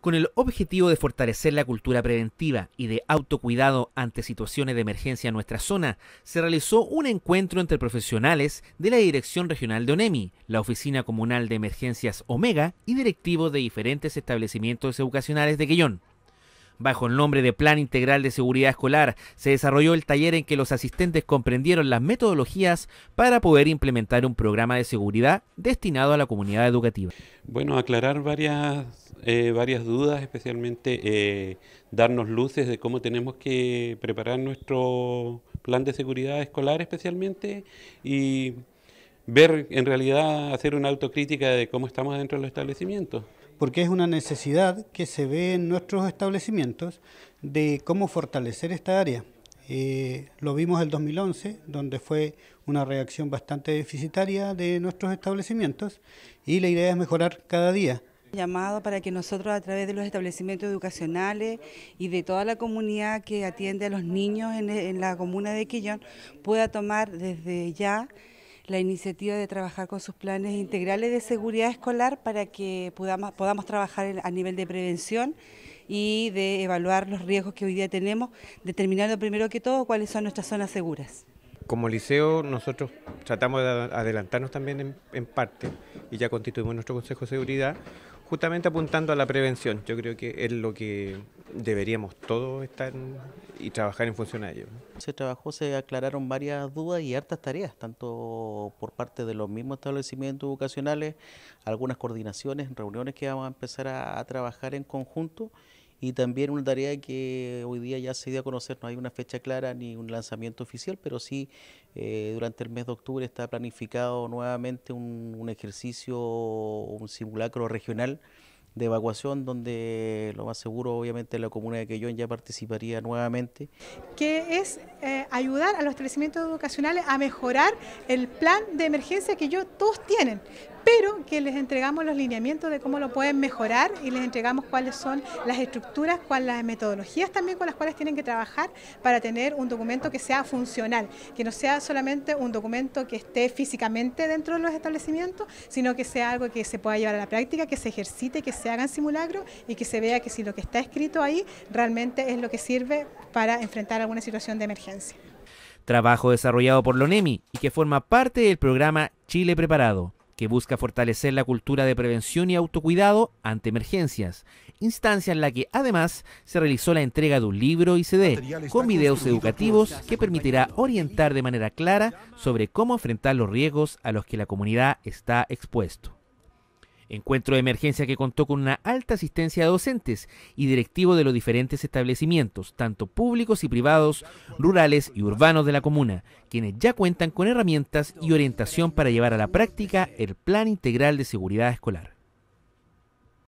Con el objetivo de fortalecer la cultura preventiva y de autocuidado ante situaciones de emergencia en nuestra zona, se realizó un encuentro entre profesionales de la Dirección Regional de ONEMI, la Oficina Comunal de Emergencias Omega y directivos de diferentes establecimientos educacionales de Quellón. Bajo el nombre de Plan Integral de Seguridad Escolar, se desarrolló el taller en que los asistentes comprendieron las metodologías para poder implementar un programa de seguridad destinado a la comunidad educativa. Bueno, aclarar varias eh, varias dudas, especialmente eh, darnos luces de cómo tenemos que preparar nuestro plan de seguridad escolar especialmente y ver en realidad, hacer una autocrítica de cómo estamos dentro de los establecimientos. Porque es una necesidad que se ve en nuestros establecimientos de cómo fortalecer esta área. Eh, lo vimos el 2011, donde fue una reacción bastante deficitaria de nuestros establecimientos y la idea es mejorar cada día. Llamado para que nosotros a través de los establecimientos educacionales y de toda la comunidad que atiende a los niños e, en, la comuna de Quillón pueda tomar desde ya la iniciativa de trabajar con sus planes integrales de seguridad escolar para que podamos, trabajar a nivel de prevención y de evaluar los riesgos que hoy día tenemos, determinando primero que todo cuáles son nuestras zonas seguras. Como liceo nosotros tratamos de adelantarnos también en parte y ya constituimos nuestro Consejo de Seguridad justamente apuntando a la prevención. Yo creo que es lo que deberíamos todos estar y trabajar en función a ello. Se trabajó, se aclararon varias dudas y hartas tareas, tanto por parte de los mismos establecimientos educacionales, algunas coordinaciones, reuniones que vamos a empezar a trabajar en conjunto y también una tarea que hoy día ya se dio a conocer, no hay una fecha clara ni un lanzamiento oficial, pero sí eh, durante el mes de octubre está planificado nuevamente un, ejercicio, un simulacro regional de evacuación, donde lo más seguro obviamente la comuna de Quellón ya participaría nuevamente. Que es eh, ayudar a los establecimientos educacionales a mejorar el plan de emergencia que ellos todos tienen, pero que les entregamos los lineamientos de cómo lo pueden mejorar y les entregamos cuáles son las estructuras, cuáles las metodologías también con las cuales tienen que trabajar para tener un documento que sea funcional, que no sea solamente un documento que esté físicamente dentro de los establecimientos, sino que sea algo que se pueda llevar a la práctica, que se ejercite, que se hagan simulacros y que se vea que si lo que está escrito ahí realmente es lo que sirve para enfrentar alguna situación de emergencia. Trabajo desarrollado por LONEMI y que forma parte del programa Chile Preparado que busca fortalecer la cultura de prevención y autocuidado ante emergencias, instancia en la que además se realizó la entrega de un libro y CD con videos educativos que permitirá orientar de manera clara sobre cómo enfrentar los riesgos a los que la comunidad está expuesto. Encuentro de emergencia que contó con una alta asistencia de docentes y directivos de los diferentes establecimientos, tanto públicos y privados, rurales y urbanos de la comuna, quienes ya cuentan con herramientas y orientación para llevar a la práctica el Plan Integral de Seguridad Escolar.